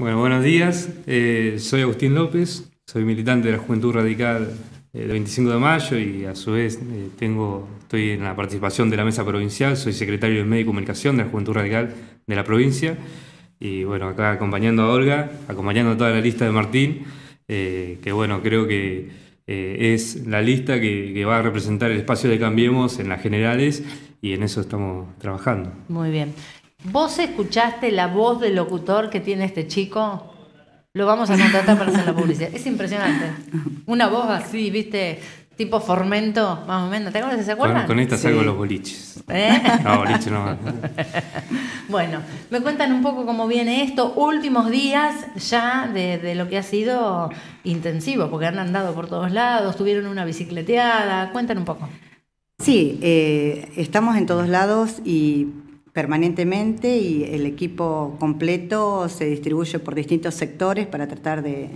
Bueno, buenos días. Eh, soy Agustín López, soy militante de la Juventud Radical eh, del 25 de mayo y a su vez eh, tengo, estoy en la participación de la Mesa Provincial, soy secretario de Medio y Comunicación de la Juventud Radical de la provincia. Y bueno, acá acompañando a Olga, acompañando a toda la lista de Martín, que bueno, creo que es la lista que, que va a representar el espacio de Cambiemos en las generales y en eso estamos trabajando. Muy bien. ¿Vos escuchaste la voz del locutor que tiene este chico? Lo vamos a contratar para hacer la publicidad. Es impresionante. Una voz así, viste, tipo Formento, más o menos. ¿Te acuerdas? ¿Se acuerdan? Con, con esta salgo los boliches. ¿Eh? No, boliches no. bueno, me cuentan un poco cómo viene esto. Últimos días ya de, lo que ha sido intensivo, porque han andado por todos lados, tuvieron una bicicleteada. Cuentan un poco. Sí, eh, estamos en todos lados y permanentemente y el equipo completo se distribuye por distintos sectores para tratar de,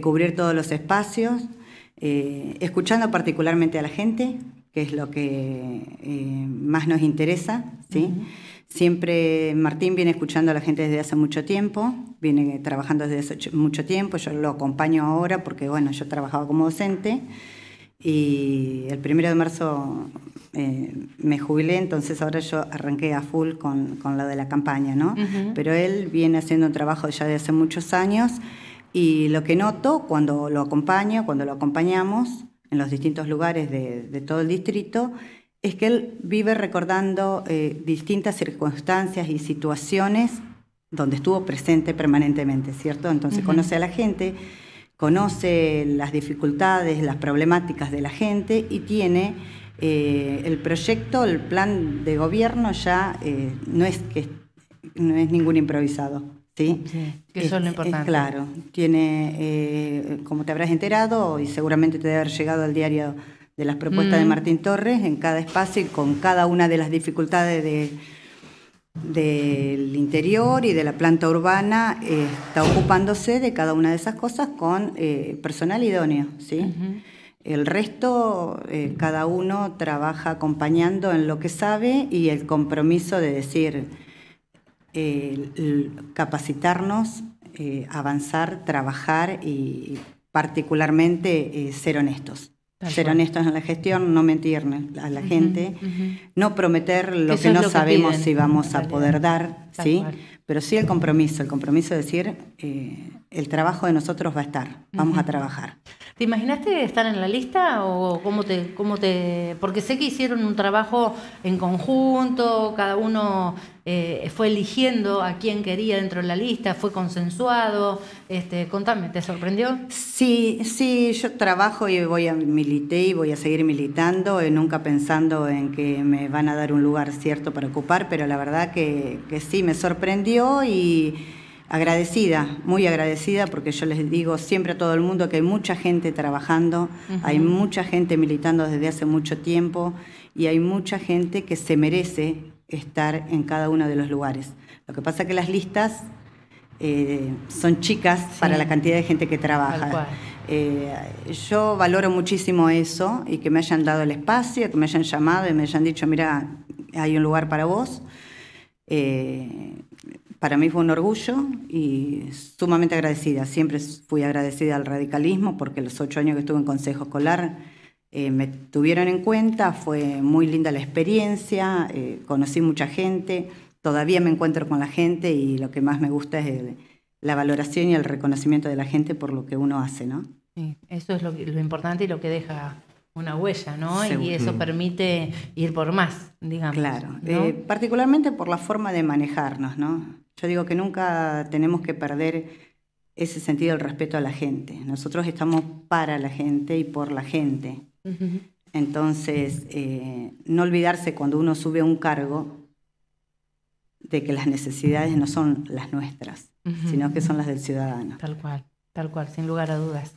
cubrir todos los espacios, eh, escuchando particularmente a la gente, que es lo que eh, más nos interesa. ¿sí? Siempre Martín viene escuchando a la gente desde hace mucho tiempo, viene trabajando desde hace mucho tiempo, yo lo acompaño ahora porque bueno, yo trabajaba como docente. Y el primero de marzo eh, me jubilé, entonces ahora yo arranqué a full con, con lo de la campaña, ¿no? Pero él viene haciendo un trabajo ya de hace muchos años y lo que noto cuando lo acompaño, cuando lo acompañamos en los distintos lugares de, de todo el distrito, es que él vive recordando eh, distintas circunstancias y situaciones donde estuvo presente permanentemente, ¿cierto? Entonces conoce a la gente conoce las dificultades, las problemáticas de la gente y tiene eh, el proyecto, el plan de gobierno ya eh, no es que no es ningún improvisado. ¿sí? que eso es lo importante. claro, tiene, eh, como te habrás enterado y seguramente te debe haber llegado al diario de las propuestas de mm. Martín Torres, en cada espacio y con cada una de las dificultades de del interior y de la planta urbana eh, está ocupándose de cada una de esas cosas con eh, personal idóneo, ¿sí? El resto, eh, cada uno trabaja acompañando en lo que sabe y el compromiso de decir, capacitarnos, avanzar, trabajar y particularmente ser honestos ser honestos en la gestión, no mentir a la gente, no prometer lo que no sabemos si vamos a poder dar, ¿sí? Pero sí el compromiso, el compromiso de decir, eh, el trabajo de nosotros va a estar, vamos a trabajar. ¿Te imaginaste estar en la lista o cómo te, cómo te...? Porque sé que hicieron un trabajo en conjunto, cada uno eh, fue eligiendo a quien quería dentro de la lista, fue consensuado. Este, contame, ¿te sorprendió? Sí, sí, yo trabajo y voy a militar y voy a seguir militando, eh, nunca pensando en que me van a dar un lugar cierto para ocupar, pero la verdad que sí, me sorprendió y agradecida, muy agradecida, porque yo les digo siempre a todo el mundo que hay mucha gente trabajando, hay mucha gente militando desde hace mucho tiempo y hay mucha gente que se merece estar en cada uno de los lugares. Lo que pasa es que las listas eh, son chicas para la cantidad de gente que trabaja. Eh, yo valoro muchísimo eso y que me hayan dado el espacio, que me hayan llamado y me hayan dicho, mira, hay un lugar para vos. Eh, para mí fue un orgullo y sumamente agradecida. Siempre fui agradecida al radicalismo porque los ocho años que estuve en Consejo Escolar eh, me tuvieron en cuenta, fue muy linda la experiencia, eh, conocí mucha gente, todavía me encuentro con la gente y lo que más me gusta es la valoración y el reconocimiento de la gente por lo que uno hace, ¿no? Sí, eso es lo, lo importante y lo que deja una huella, ¿no? Y eso mm. permite ir por más, digamos. Claro, eh, particularmente por la forma de manejarnos, ¿no? Yo digo que nunca tenemos que perder ese sentido del respeto a la gente. Nosotros estamos para la gente y por la gente. Entonces, eh, no olvidarse cuando uno sube a un cargo de que las necesidades no son las nuestras, sino que son las del ciudadano. Tal cual, tal cual, sin lugar a dudas.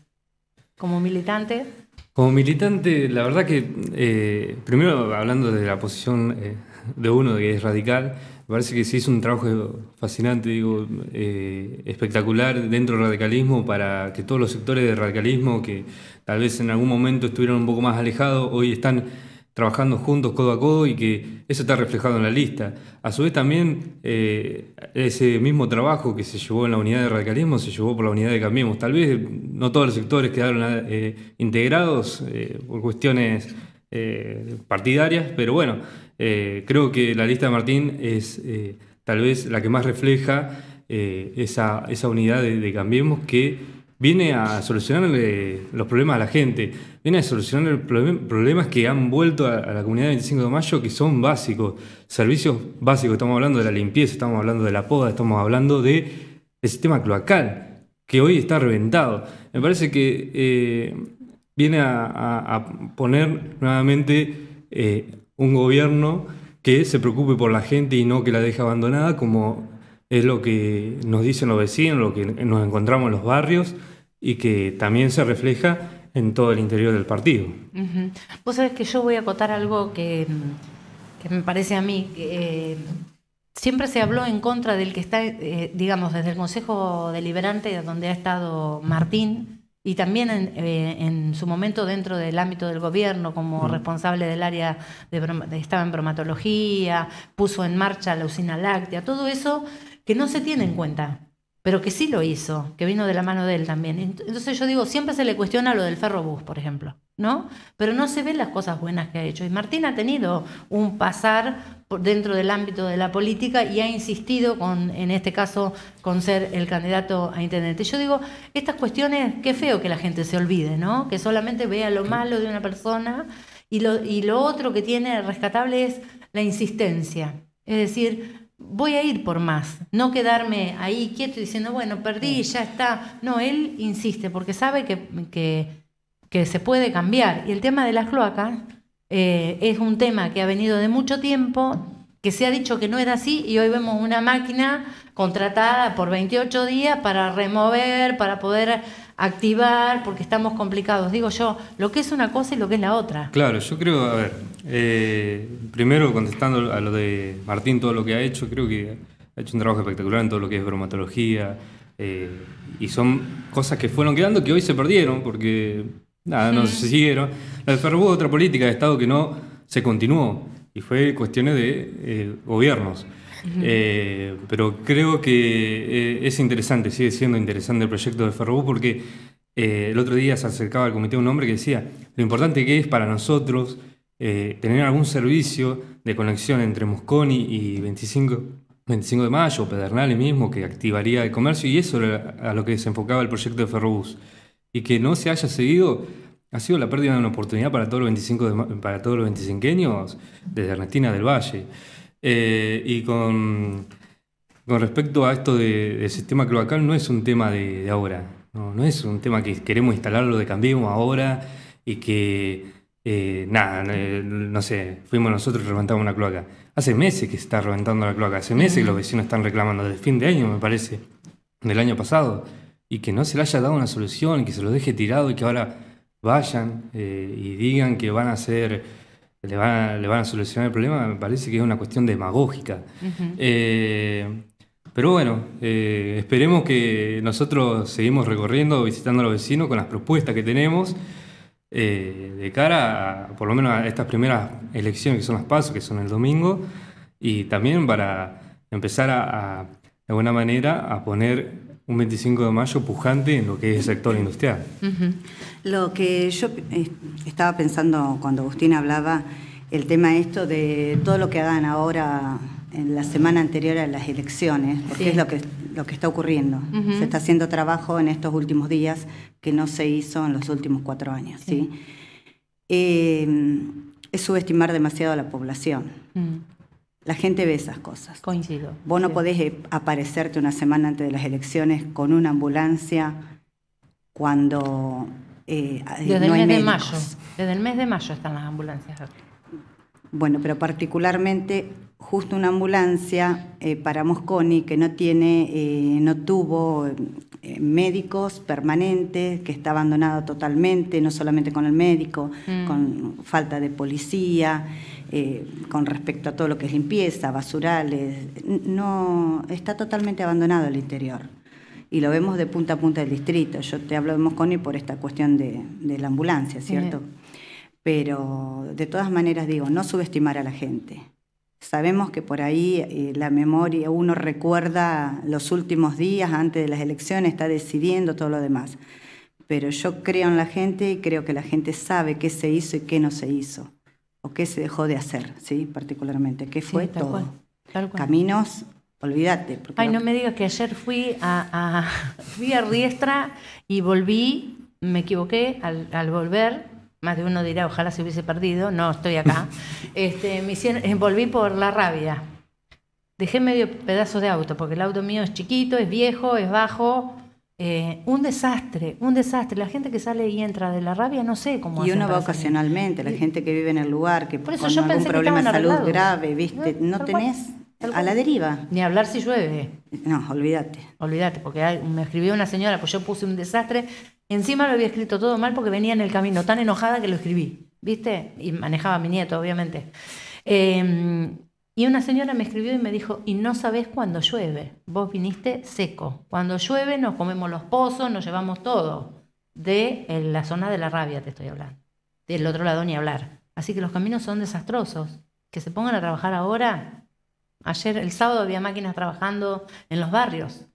Como militante, como militante, la verdad que, eh, primero hablando de la posición eh, de uno de que es radical, me parece que se hizo un trabajo fascinante, digo, eh, espectacular dentro del radicalismo para que todos los sectores del radicalismo que tal vez en algún momento estuvieron un poco más alejados, hoy están trabajando juntos codo a codo y que eso está reflejado en la lista. A su vez también eh, ese mismo trabajo que se llevó en la unidad de radicalismo se llevó por la unidad de Cambiemos. Tal vez no todos los sectores quedaron eh, integrados eh, por cuestiones partidarias, pero bueno, creo que la lista de Martín es tal vez la que más refleja esa, unidad de Cambiemos que viene a solucionar los problemas a la gente, viene a solucionar problemas que han vuelto a, la comunidad del 25 de mayo que son básicos, servicios básicos, estamos hablando de la limpieza, estamos hablando de la poda, estamos hablando de, del sistema cloacal, que hoy está reventado. Me parece que eh, viene a, poner nuevamente eh, un gobierno que se preocupe por la gente y no que la deje abandonada como es lo que nos dicen los vecinos, lo que nos encontramos en los barrios y que también se refleja en todo el interior del partido. Vos sabés que yo voy a acotar algo que, me parece a mí. que eh, siempre se habló en contra del que está, eh, digamos, desde el Consejo Deliberante, donde ha estado Martín, y también en, eh, su momento dentro del ámbito del gobierno como mm. responsable del área de, estaba en bromatología, puso en marcha la usina láctea, todo eso que no se tiene en cuenta, pero que sí lo hizo, que vino de la mano de él también. Entonces yo digo, siempre se le cuestiona lo del ferrobús, por ejemplo, ¿no? Pero no se ven las cosas buenas que ha hecho. Y Martín ha tenido un pasar dentro del ámbito de la política y ha insistido con, en este caso, con ser el candidato a intendente. Yo digo, estas cuestiones, qué feo que la gente se olvide, ¿no? Que solamente vea lo malo de una persona. y lo otro que tiene rescatable es la insistencia. Es decir, voy a ir por más, no quedarme ahí quieto diciendo, bueno, perdí, ya está. No, él insiste porque sabe que, que, se puede cambiar. Y el tema de las cloacas eh, es un tema que ha venido de mucho tiempo, que se ha dicho que no era así y hoy vemos una máquina contratada por 28 días para remover, para poder activar porque estamos complicados. Digo yo, lo que es una cosa y lo que es la otra. Claro, yo creo, a ver, eh, primero contestando a lo de Martín, todo lo que ha hecho, creo que ha hecho un trabajo espectacular en todo lo que es bromatología. Eh, y son cosas que fueron quedando que hoy se perdieron porque nada, no se siguieron. La hubo otra política de Estado que no se continuó y fue cuestiones de eh, gobiernos. Eh, pero creo que eh, es interesante, sigue siendo interesante el proyecto de Ferrobús porque eh, el otro día se acercaba al comité un hombre que decía lo importante que es para nosotros tener algún servicio de conexión entre Mosconi y 25, 25 de mayo, Pedernales mismo, que activaría el comercio y eso era a lo que se enfocaba el proyecto de Ferrobús. Y que no se haya seguido ha sido la pérdida de una oportunidad para todos los 25 para todos los 25 desde Ernestina del Valle. Eh, y con, con, respecto a esto del sistema cloacal, no es un tema de, ahora, no, es un tema que queremos instalarlo de Cambiemos ahora y que, eh, nada, no, sé, fuimos nosotros y reventamos una cloaca. Hace meses que se está reventando la cloaca, hace meses que los vecinos están reclamando, desde fin de año me parece, del año pasado, y que no se le haya dado una solución, que se los deje tirado y que ahora vayan eh, y digan que van a hacer le, van a solucionar el problema, me parece que es una cuestión demagógica. Eh, pero bueno, eh, esperemos que nosotros seguimos recorriendo, visitando a los vecinos con las propuestas que tenemos eh, de cara, por lo menos a estas primeras elecciones que son las pasos, que son el domingo, y también para empezar a, de alguna manera, a poner un 25 de mayo pujante en lo que es el sector industrial. Lo que yo eh, estaba pensando cuando Agustín hablaba, el tema esto de todo lo que hagan ahora en la semana anterior a las elecciones, porque es lo que, lo que está ocurriendo. Se está haciendo trabajo en estos últimos días que no se hizo en los últimos cuatro años. ¿sí? Eh, es subestimar demasiado a la población. Mm. La gente ve esas cosas. Coincido. Vos no podés eh, aparecerte una semana antes de las elecciones con una ambulancia cuando... Eh, ah, eh Desde el mes de mayo. Desde el mes de mayo están las ambulancias. Bueno, pero particularmente justo una ambulancia eh, para Mosconi que no tiene, no tuvo médicos permanentes, que está abandonado totalmente, no solamente con el médico, mm. con falta de policía. Eh, con respecto a todo lo que es limpieza, basurales, no está totalmente abandonado el interior. Y lo vemos de punta a punta del distrito. Yo te hablo de Mosconi por esta cuestión de, la ambulancia, ¿cierto? Pero de todas maneras digo, no subestimar a la gente. Sabemos que por ahí eh, la memoria, uno recuerda los últimos días antes de las elecciones, está decidiendo todo lo demás. Pero yo creo en la gente y creo que la gente sabe qué se hizo y qué no se hizo o qué se dejó de hacer, ¿sí? Particularmente, qué fue todo. Caminos, olvídate. Ay, no me digas que ayer fui a, fui a Riestra y volví, me equivoqué al, volver, más de uno dirá, ojalá se hubiese perdido, no estoy acá. este, me eh, volví por la rabia. Dejé medio pedazo de auto, porque el auto mío es chiquito, es viejo, es bajo, eh, un desastre, un desastre. La gente que sale y entra de la rabia no sé cómo. Y uno va ocasionalmente, la gente que vive en el lugar, que por eso con yo problema de salud grave, viste, no, tenés a la deriva. Ni hablar si llueve. No, olvídate. Olvídate, porque me escribió una señora, pues yo puse un desastre. Encima lo había escrito todo mal porque venía en el camino, tan enojada que lo escribí, ¿viste? Y manejaba a mi nieto, obviamente. Eh, y una señora me escribió y me dijo, y no sabés cuándo llueve, vos viniste seco. Cuando llueve nos comemos los pozos, nos llevamos todo. De eh, la zona de la rabia te estoy hablando. Del otro lado ni hablar. Así que los caminos son desastrosos. Que se pongan a trabajar ahora. Ayer, el sábado, había máquinas trabajando en los barrios.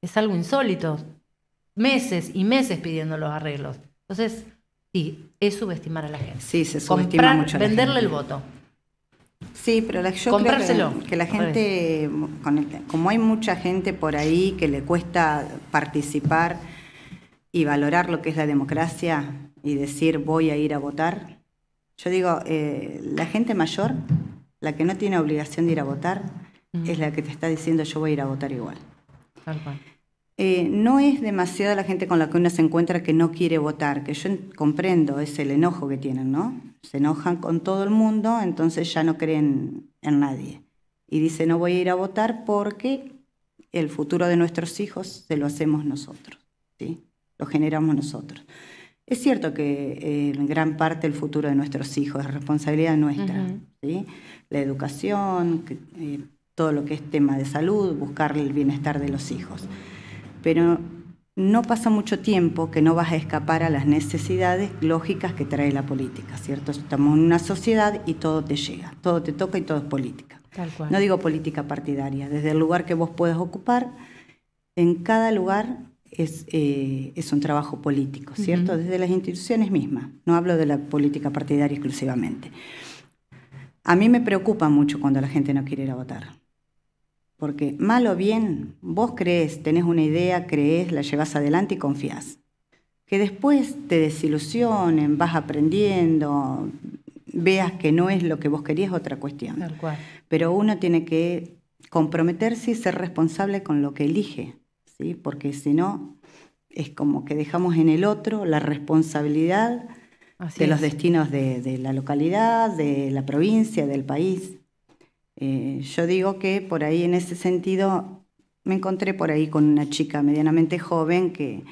Es algo insólito. Meses y meses pidiendo los arreglos. Entonces, sí, es subestimar a la gente. Sí, se subestima mucho. A la venderle el voto. Sí, pero la, yo creo que, la gente, con como hay mucha gente por ahí que le cuesta participar y valorar lo que es la democracia y decir voy a ir a votar, yo digo, eh, la gente mayor, la que no tiene obligación de ir a votar, mm. es la que te está diciendo yo voy a ir a votar igual. Tal cual. Eh, no es demasiada la gente con la que uno se encuentra que no quiere votar, que yo comprendo, es el enojo que tienen, ¿no? Se enojan con todo el mundo, entonces ya no creen en nadie. Y dice, no voy a ir a votar porque el futuro de nuestros hijos se lo hacemos nosotros, ¿sí? Lo generamos nosotros. Es cierto que eh, en gran parte el futuro de nuestros hijos es responsabilidad nuestra, ¿sí? La educación, eh, todo lo que es tema de salud, buscar el bienestar de los hijos pero no pasa mucho tiempo que no vas a escapar a las necesidades lógicas que trae la política, ¿cierto? Estamos en una sociedad y todo te llega, todo te toca y todo es política. Tal No digo política partidaria, desde el lugar que vos puedas ocupar, en cada lugar es, eh, un trabajo político, ¿cierto? Desde las instituciones mismas, no hablo de la política partidaria exclusivamente. A mí me preocupa mucho cuando la gente no quiere ir a votar. Porque mal o bien, vos crees, tenés una idea, crees, la llevas adelante y confías. Que después te desilusionen, vas aprendiendo, veas que no es lo que vos querías, otra cuestión. Pero uno tiene que comprometerse y ser responsable con lo que elige, ¿sí? porque si no, es como que dejamos en el otro la responsabilidad de los destinos de la localidad, de la provincia, del país. Eh, yo digo que por ahí en ese sentido me encontré por ahí con una chica medianamente joven que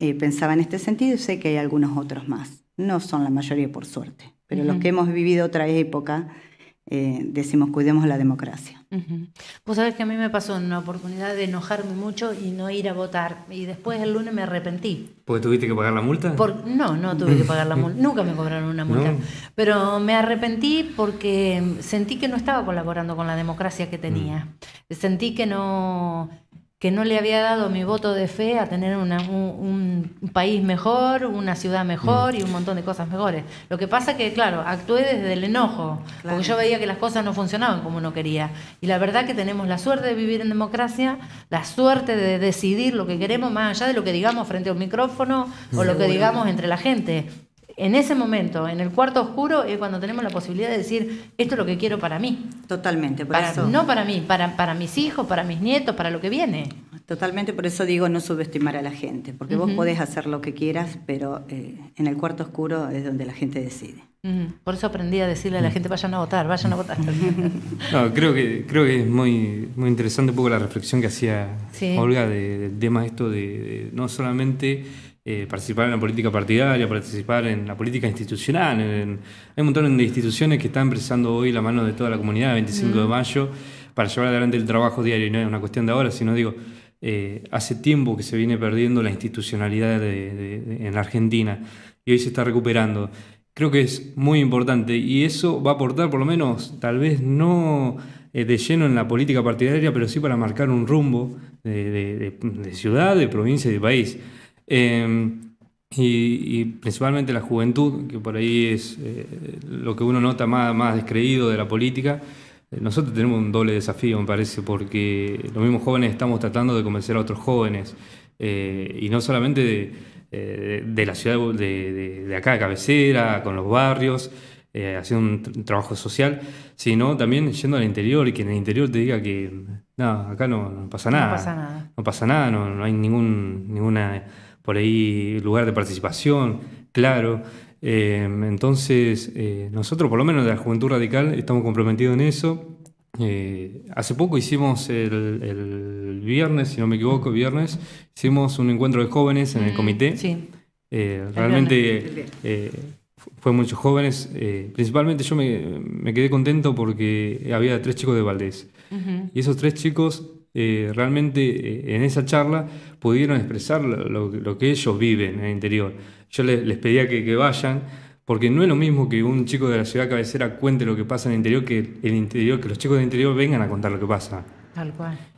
eh, pensaba en este sentido y sé que hay algunos otros más. No son la mayoría por suerte, pero los que hemos vivido otra época eh, decimos cuidemos la democracia. Uh Vos sabés que a mí me pasó una oportunidad de enojarme mucho y no ir a votar. Y después el lunes me arrepentí. ¿Porque tuviste que pagar la multa? no, no tuve que pagar la multa. Nunca me cobraron una multa. Pero me arrepentí porque sentí que no estaba colaborando con la democracia que tenía. Mm. Sentí que no que no le había dado mi voto de fe a tener un, país mejor, una ciudad mejor mm. y un montón de cosas mejores. Lo que pasa que, claro, actué desde el enojo, porque yo veía que las cosas no funcionaban como uno quería. Y la verdad que tenemos la suerte de vivir en democracia, la suerte de decidir lo que queremos más allá de lo que digamos frente a un micrófono o lo que digamos entre la gente en ese momento, en el cuarto oscuro, es cuando tenemos la posibilidad de decir, esto es lo que quiero para mí. Totalmente, para, No para mí, para, mis hijos, para mis nietos, para lo que viene. Totalmente, por eso digo no subestimar a la gente, porque vos podés hacer lo que quieras, pero eh, en el cuarto oscuro es donde la gente decide. Por eso aprendí a decirle a la mm. gente, vayan a votar, vayan a votar. creo que, creo que es muy, muy interesante un poco la reflexión que hacía Olga del de esto de no solamente eh, participar en la política partidaria, participar en la política institucional. hay un montón de instituciones que están precisando hoy la mano de toda la comunidad, 25 de mm. mayo, para llevar adelante el trabajo diario. Y no es una cuestión de ahora, sino digo, eh, hace tiempo que se viene perdiendo la institucionalidad en la Argentina y hoy se está recuperando. Creo que es muy importante y eso va a aportar por lo menos, tal vez no eh, de lleno en la política partidaria, pero sí para marcar un rumbo de, ciudad, de provincia y de país. Em, y, principalmente la juventud, que por ahí es eh, lo que uno nota más, más descreído de la política. Eh, nosotros tenemos un doble desafío, me parece, porque los mismos jóvenes estamos tratando de convencer a otros jóvenes, eh, y no solamente de, la ciudad de, acá de, cabecera, con los barrios, haciendo un trabajo social, sino también yendo al interior y que en el interior te diga que no, acá no, pasa nada. No pasa nada. No pasa nada, no hay ningún, ninguna por ahí lugar de participación, claro. Eh, entonces, eh, nosotros, por lo menos de la Juventud Radical, estamos comprometidos en eso. Eh, hace poco hicimos el, viernes, si no me equivoco, viernes, hicimos un encuentro de jóvenes en el mm, comité. Sí. realmente fue muchos jóvenes. principalmente yo me, quedé contento porque había tres chicos de Valdés. Y esos tres chicos eh, realmente eh, en esa charla pudieron expresar lo, que ellos viven en el interior. Yo les, pedía que, vayan, porque no es lo mismo que un chico de la ciudad cabecera cuente lo que pasa en el interior que el interior, que los chicos del interior vengan a contar lo que pasa. Tal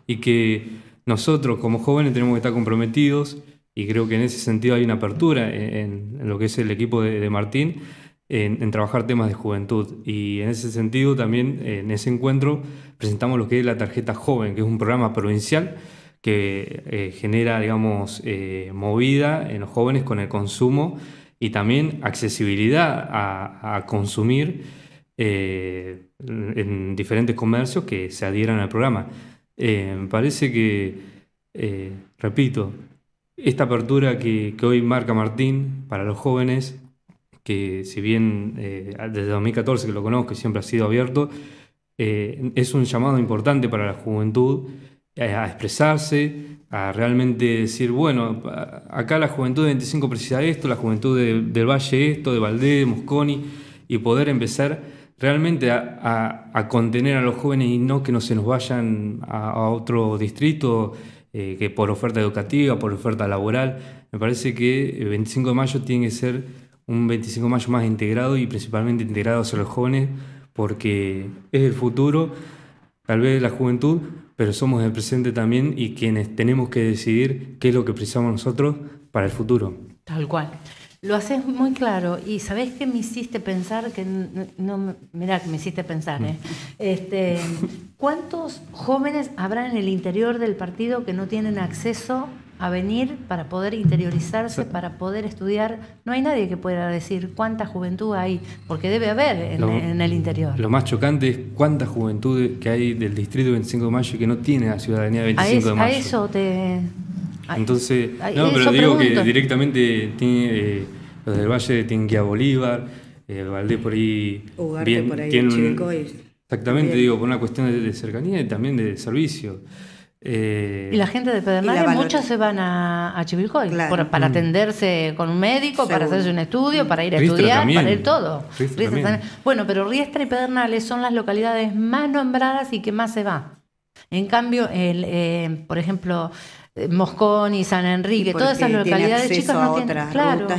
Y que nosotros como jóvenes tenemos que estar comprometidos y creo que en ese sentido hay una apertura en, lo que es el equipo de Martín en, trabajar temas de juventud. Y en ese sentido, también en ese encuentro presentamos lo que es la tarjeta joven, que es un programa provincial que eh, genera, digamos, eh, movida en los jóvenes con el consumo y también accesibilidad a, consumir eh, en diferentes comercios que se adhieran al programa. me parece que, repito, esta apertura que hoy marca Martín para los jóvenes que si bien eh, desde 2014 que lo conozco siempre ha sido abierto, eh, es un llamado importante para la juventud eh, a expresarse, a realmente decir, bueno, acá la juventud de 25 precisa esto, la juventud del Valle esto, de Valdés, de Mosconi, y poder empezar realmente a, contener a los jóvenes y no que no se nos vayan a, otro distrito que por oferta educativa, por oferta laboral. Me parece que el 25 de mayo tiene que ser un 25 mayo más integrado y principalmente integrado hacia los jóvenes porque es el futuro, tal vez la juventud, pero somos el presente también y quienes tenemos que decidir qué es lo que precisamos nosotros para el futuro. Tal cual. Lo haces muy claro y ¿sabés que me hiciste pensar que ¿eh? no, mira mm. que me hiciste pensar, este, ¿cuántos jóvenes habrá en el interior del partido que no tienen acceso a venir para poder interiorizarse, para poder estudiar. No hay nadie que pueda decir cuánta juventud hay, porque debe haber en, el interior. Lo más chocante es cuánta juventud que hay del distrito 25 de mayo que no tiene la ciudadanía 25 de mayo. A eso te... Entonces, no, pero digo que directamente tiene, eh, los del Valle tienen que ir a Bolívar, eh, por ahí... Ugarte por ahí, tienen, Exactamente, digo, por una cuestión de cercanía y también de servicio. Eh, y la gente de Pedernales, muchas se van a, Chivilcoy para mm. atenderse con un médico, para hacerse un estudio, mm. para ir a estudiar, para ir todo. bueno, pero Riestra y Pedernales son las localidades más nombradas y que más se va. En cambio, el, eh, por ejemplo, Moscón y San Enrique, todas esas localidades chicas no tienen,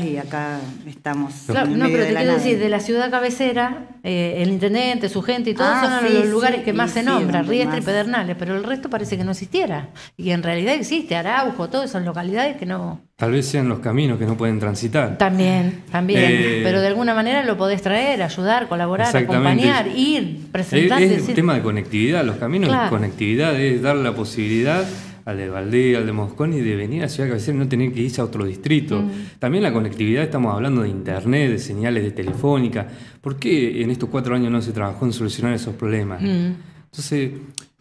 y acá estamos. no, pero te de quiero decir, de la ciudad cabecera, eh, el intendente, su gente y todos ah, son los lugares que más se nombra, nombran, Riestre y Pedernales, pero el resto parece que no existiera. Y en realidad existe, Araujo, todas esas localidades que no. Tal vez sean los caminos que no pueden transitar. También, también. Eh, pero de alguna manera lo podés traer, ayudar, colaborar, acompañar, ir, presentar. Es, es un tema de conectividad, los caminos de conectividad es dar la posibilidad al de Valdez, al de y de venir a Ciudad Cabecera y no tener que irse a otro distrito. Mm. También la conectividad, estamos hablando de internet, de señales de telefónica. ¿Por qué en estos cuatro años no se trabajó en solucionar esos problemas? Mm. Entonces,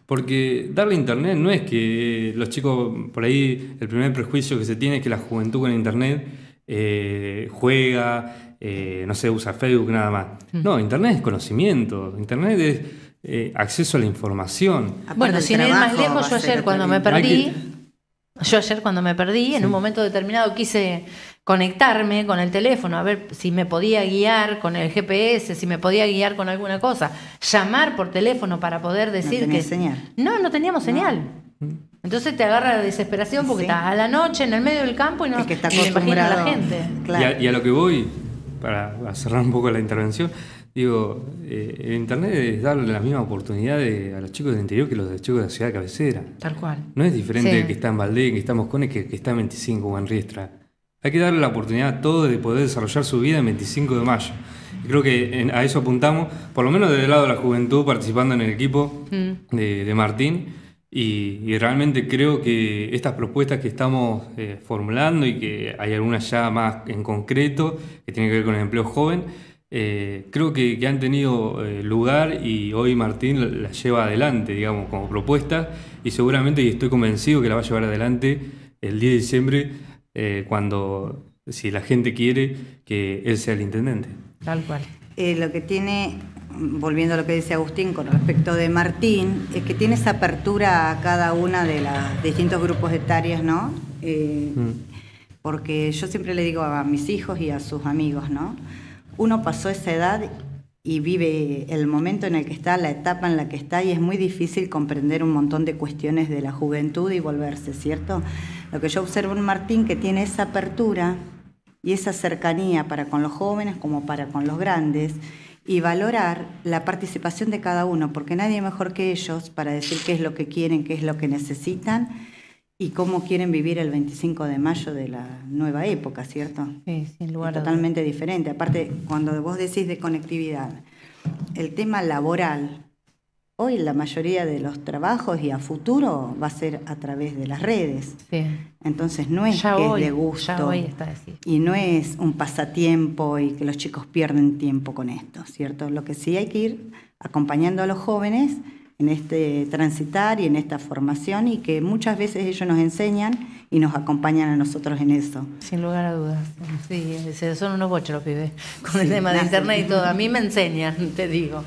porque darle internet no es que los chicos, por ahí el primer prejuicio que se tiene es que la juventud con internet eh, juega, eh, no se usa Facebook nada más. Mm. No, internet es conocimiento, internet es eh, acceso a la información. Bueno, sin ir más lejos, yo ayer cuando me perdí, yo ayer cuando me perdí, en un momento determinado quise conectarme con el teléfono, a ver si me podía guiar con el GPS, si me podía guiar con alguna cosa, llamar por teléfono para poder decir que... Señal. No, no teníamos señal. Mm. Entonces te agarra la desesperación porque estás a la noche en el medio del campo y no es que está a la gente. y, a, lo que voy, para cerrar un poco la intervención, Digo, eh, el Internet es darle las mismas oportunidades a los chicos del interior que los de los chicos de la ciudad cabecera. Tal cual. No es diferente que está en Valdés, que está en Moscones, que, está en 25 o en Riestra. Hay que darle la oportunidad a todos de poder desarrollar su vida en 25 de mayo. creo que a eso apuntamos, por lo menos desde el lado de la juventud, participando en el equipo mm. de, Martín. Y, realmente creo que estas propuestas que estamos eh, formulando y que hay algunas ya más en concreto, que tienen que ver con el empleo joven, eh, creo que, han tenido eh, lugar y hoy Martín la lleva adelante, digamos, como propuesta y seguramente, y estoy convencido que la va a llevar adelante el 10 de diciembre, eh, cuando, si la gente quiere, que él sea el intendente. Tal cual. lo que tiene, volviendo a lo que dice Agustín con respecto de Martín, es que tiene esa apertura a cada una de los distintos grupos etarios, ¿no? Mm. Porque yo siempre le digo a mis hijos y a sus amigos, ¿no? uno pasó esa edad y vive el momento en el que está, la etapa en la que está, y es muy difícil comprender un montón de cuestiones de la juventud y volverse, ¿cierto? Lo que yo observo en Martín, que tiene esa apertura y esa cercanía para con los jóvenes como para con los grandes, y valorar la participación de cada uno, porque nadie mejor que ellos para decir qué es lo que quieren, qué es lo que necesitan y cómo quieren vivir el 25 de mayo de la nueva época, ¿cierto? Sí, lugar es Totalmente diferente. Aparte, cuando vos decís de conectividad, el tema laboral, hoy la mayoría de los trabajos y a futuro va a ser a través de las redes. Sí. Entonces no es que de gusto está y no es un pasatiempo y que los chicos pierden tiempo con esto, ¿cierto? Lo que sí hay que ir acompañando a los jóvenes en este transitar y en esta formación y que muchas veces ellos nos enseñan y nos acompañan a nosotros en eso. Sin lugar a dudas. Sí, son unos bochos los pibes con el tema de internet y todo. A mí me enseñan, te digo.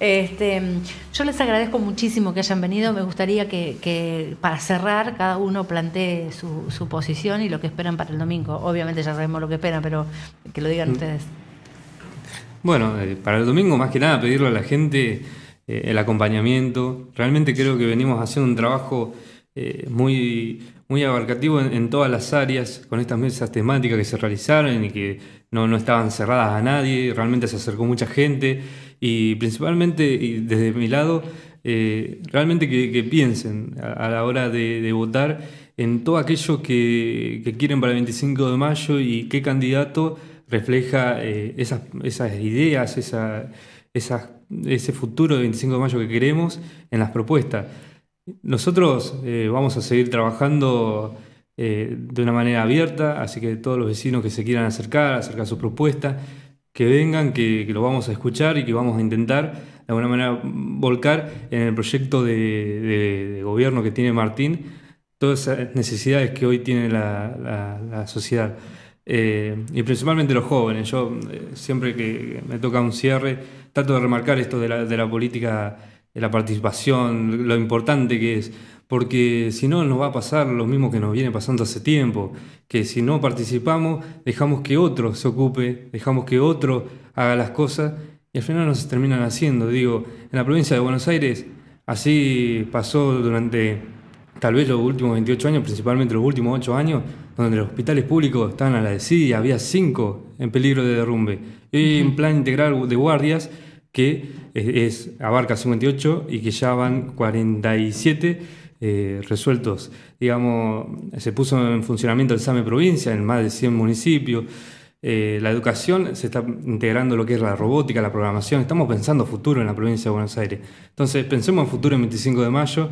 Este, yo les agradezco muchísimo que hayan venido. Me gustaría que, para cerrar cada uno plantee su, posición y lo que esperan para el domingo. Obviamente ya sabemos lo que esperan, pero que lo digan mm. ustedes. Bueno, eh, para el domingo más que nada pedirle a la gente eh, el acompañamiento. Realmente creo que venimos haciendo un trabajo eh, muy, muy abarcativo en, todas las áreas, con estas mesas temáticas que se realizaron y que no, estaban cerradas a nadie, realmente se acercó mucha gente y principalmente y desde mi lado, eh, realmente que, piensen a, la hora de, votar en todo aquello que, quieren para el 25 de mayo y qué candidato refleja esas, esas ideas, esa, ese futuro del 25 de mayo que queremos en las propuestas. Nosotros eh, vamos a seguir trabajando eh, de una manera abierta, así que todos los vecinos que se quieran acercar, acercar sus propuestas, que vengan, que, lo vamos a escuchar y que vamos a intentar de alguna manera volcar en el proyecto de, gobierno que tiene Martín todas esas necesidades que hoy tiene la sociedad. Eh, y principalmente los jóvenes. Yo eh, siempre que me toca un cierre, trato de remarcar esto de la, de la política, de la participación, lo importante que es, porque si no nos va a pasar lo mismo que nos viene pasando hace tiempo, que si no participamos, dejamos que otro se ocupe, dejamos que otro haga las cosas y al final no se terminan haciendo. Digo, en la provincia de Buenos Aires así pasó durante tal vez los últimos 28 años, principalmente los últimos 8 años, donde los hospitales públicos estaban a la desidia, había cinco en peligro de derrumbe. Y un plan integral de guardias que es, abarca 58 y que ya van 47 eh, resueltos. Digamos, se puso en funcionamiento el SAME provincia en más de 100 municipios. Eh, la educación se está integrando lo que es la robótica, la programación. Estamos pensando futuro en la provincia de Buenos Aires. Entonces, pensemos en futuro el 25 de mayo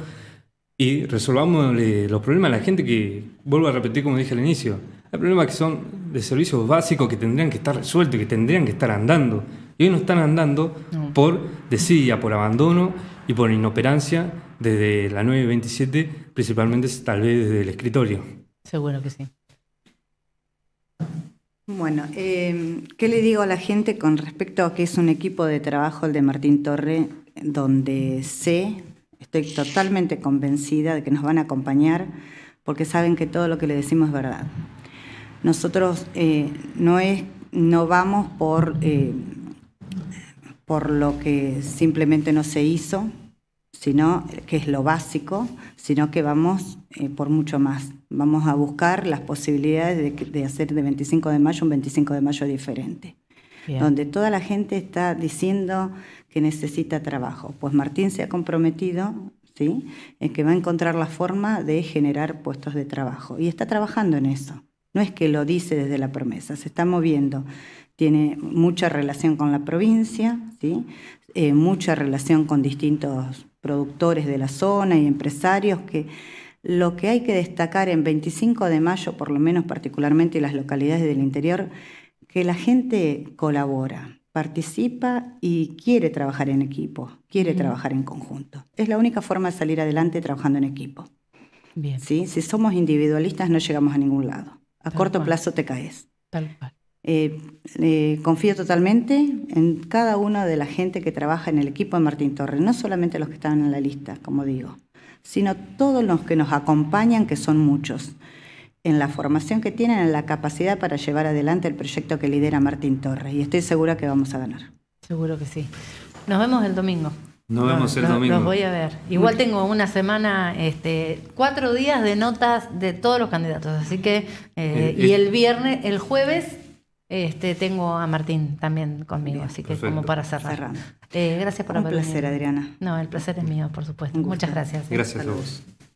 y resolvamos los problemas a la gente que, vuelvo a repetir como dije al inicio, hay problemas que son de servicios básicos que tendrían que estar resueltos, que tendrían que estar andando. Y hoy no están andando por desidia, por abandono y por inoperancia desde la 927, principalmente tal vez desde el escritorio. Seguro que sí. Bueno, em, ¿qué le digo a la gente con respecto a que es un equipo de trabajo el de Martín Torre, donde sé Estoy totalmente convencida de que nos van a acompañar porque saben que todo lo que le decimos es verdad. Nosotros eh, no, es, no vamos por, eh, por lo que simplemente no se hizo, sino que es lo básico, sino que vamos eh, por mucho más. Vamos a buscar las posibilidades de, hacer de 25 de mayo un 25 de mayo diferente, donde toda la gente está diciendo que necesita trabajo. Pues Martín se ha comprometido ¿sí? en que va a encontrar la forma de generar puestos de trabajo y está trabajando en eso. No es que lo dice desde la promesa, se está moviendo. Tiene mucha relación con la provincia, ¿sí? Eh, mucha relación con distintos productores de la zona y empresarios que lo que hay que destacar en 25 de mayo, por lo menos particularmente en las localidades del interior, que la gente colabora, participa y quiere trabajar en equipo, quiere mm. trabajar en conjunto. Es la única forma de salir adelante trabajando en equipo. ¿Sí? Si somos individualistas no llegamos a ningún lado. A corto plazo te caes. Tal cual. Eh, eh, confío totalmente en cada una de la gente que trabaja en el equipo de Martín Torres, no solamente los que están en la lista, como digo, sino todos los que nos acompañan, que son muchos en la formación que tienen, en la capacidad para llevar adelante el proyecto que lidera Martín Torres. Y estoy segura que vamos a ganar. Seguro que sí. Nos vemos el domingo. Nos vemos el domingo. Los, voy a ver. Igual tengo una semana, este, cuatro días de notas de todos los candidatos. Así que, eh, eh, y eh, el viernes, el jueves, este, tengo a Martín también conmigo. así que como para cerrar. gracias por Un placer, Adriana. No, el placer es mío, por supuesto. Muchas gracias. Gracias a vos.